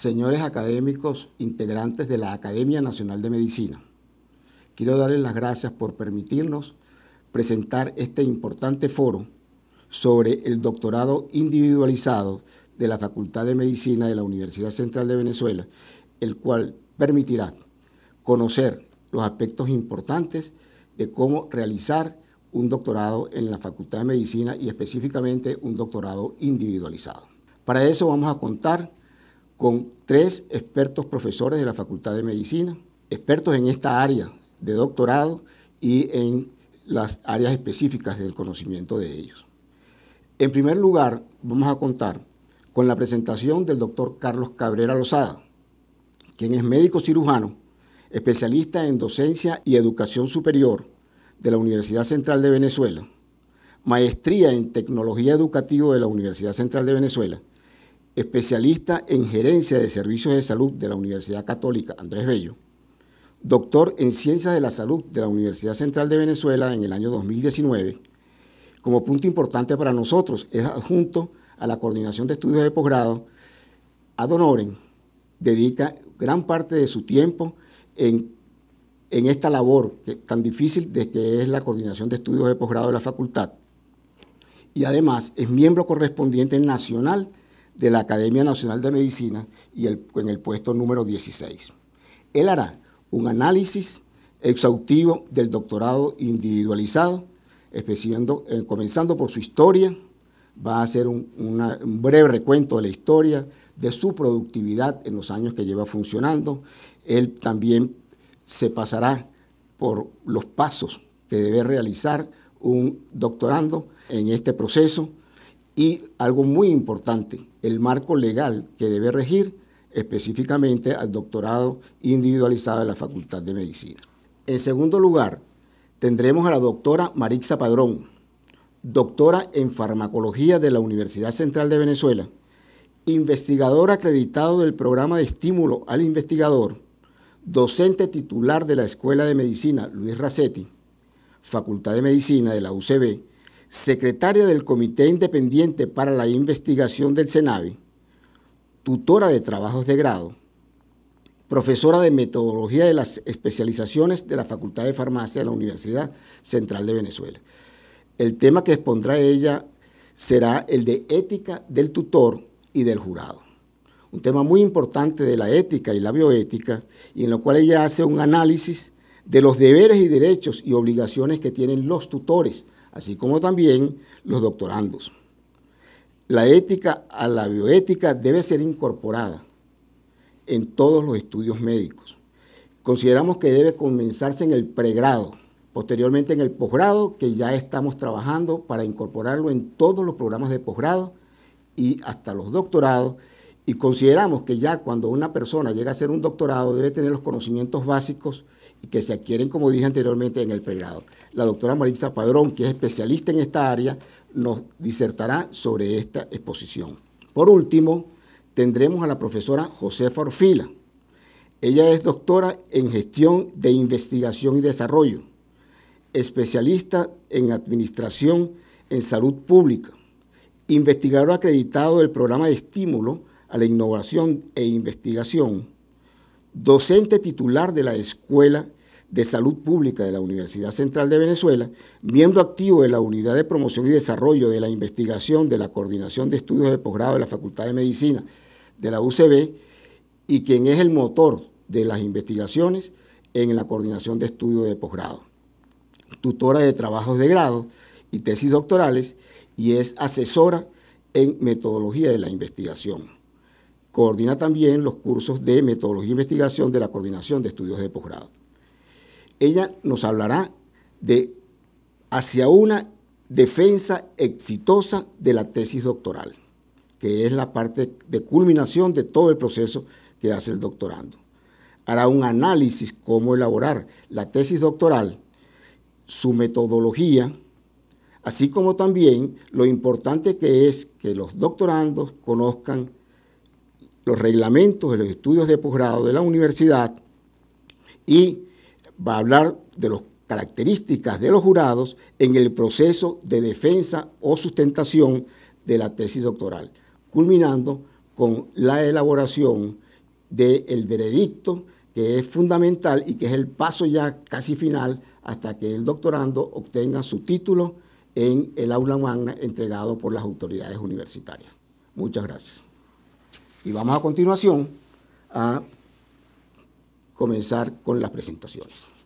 señores académicos integrantes de la Academia Nacional de Medicina. Quiero darles las gracias por permitirnos presentar este importante foro sobre el doctorado individualizado de la Facultad de Medicina de la Universidad Central de Venezuela, el cual permitirá conocer los aspectos importantes de cómo realizar un doctorado en la Facultad de Medicina y específicamente un doctorado individualizado. Para eso vamos a contar con tres expertos profesores de la Facultad de Medicina, expertos en esta área de doctorado y en las áreas específicas del conocimiento de ellos. En primer lugar, vamos a contar con la presentación del doctor Carlos Cabrera Lozada, quien es médico cirujano, especialista en docencia y educación superior de la Universidad Central de Venezuela, maestría en tecnología educativa de la Universidad Central de Venezuela especialista en gerencia de servicios de salud de la Universidad Católica Andrés Bello, doctor en ciencias de la salud de la Universidad Central de Venezuela en el año 2019. Como punto importante para nosotros es adjunto a la coordinación de estudios de posgrado, Adonoren dedica gran parte de su tiempo en, esta labor tan difícil de que es la coordinación de estudios de posgrado de la facultad. Y además es miembro correspondiente nacional de la Academia Nacional de Medicina y en el puesto número 16. Él hará un análisis exhaustivo del doctorado individualizado, eh, comenzando por su historia, va a hacer un, un, breve recuento de la historia, de su productividad en los años que lleva funcionando. Él también se pasará por los pasos que debe realizar un doctorando en este proceso y algo muy importante, el marco legal que debe regir específicamente al doctorado individualizado de la Facultad de Medicina. En segundo lugar, tendremos a la doctora Marixa Padrón, doctora en farmacología de la Universidad Central de Venezuela, investigador acreditado del programa de estímulo al investigador, docente titular de la Escuela de Medicina Luis Racetti, Facultad de Medicina de la UCB, secretaria del Comité Independiente para la Investigación del CENAVI, tutora de trabajos de grado, profesora de metodología de las especializaciones de la Facultad de Farmacia de la Universidad Central de Venezuela. El tema que expondrá ella será el de ética del tutor y del jurado. Un tema muy importante de la ética y la bioética, y en lo cual ella hace un análisis de los deberes y derechos y obligaciones que tienen los tutores así como también los doctorandos. La ética a la bioética debe ser incorporada en todos los estudios médicos. Consideramos que debe comenzarse en el pregrado, posteriormente en el posgrado, que ya estamos trabajando para incorporarlo en todos los programas de posgrado y hasta los doctorados y consideramos que ya cuando una persona llega a ser un doctorado debe tener los conocimientos básicos y que se adquieren, como dije anteriormente, en el pregrado. La doctora Marisa Padrón, que es especialista en esta área, nos disertará sobre esta exposición. Por último, tendremos a la profesora Josefa Orfila. Ella es doctora en gestión de investigación y desarrollo, especialista en administración en salud pública, investigador acreditado del programa de estímulo a la innovación e investigación, docente titular de la Escuela de Salud Pública de la Universidad Central de Venezuela, miembro activo de la Unidad de Promoción y Desarrollo de la Investigación de la Coordinación de Estudios de Posgrado de la Facultad de Medicina de la UCB y quien es el motor de las investigaciones en la Coordinación de Estudios de Posgrado. Tutora de trabajos de grado y tesis doctorales y es asesora en metodología de la investigación. Coordina también los cursos de metodología e investigación de la Coordinación de Estudios de Posgrado. Ella nos hablará de hacia una defensa exitosa de la tesis doctoral, que es la parte de culminación de todo el proceso que hace el doctorando. Hará un análisis cómo elaborar la tesis doctoral, su metodología, así como también lo importante que es que los doctorandos conozcan los reglamentos de los estudios de posgrado de la universidad y va a hablar de las características de los jurados en el proceso de defensa o sustentación de la tesis doctoral, culminando con la elaboración del veredicto que es fundamental y que es el paso ya casi final hasta que el doctorando obtenga su título en el aula magna entregado por las autoridades universitarias. Muchas gracias. Y vamos a continuación a comenzar con las presentaciones.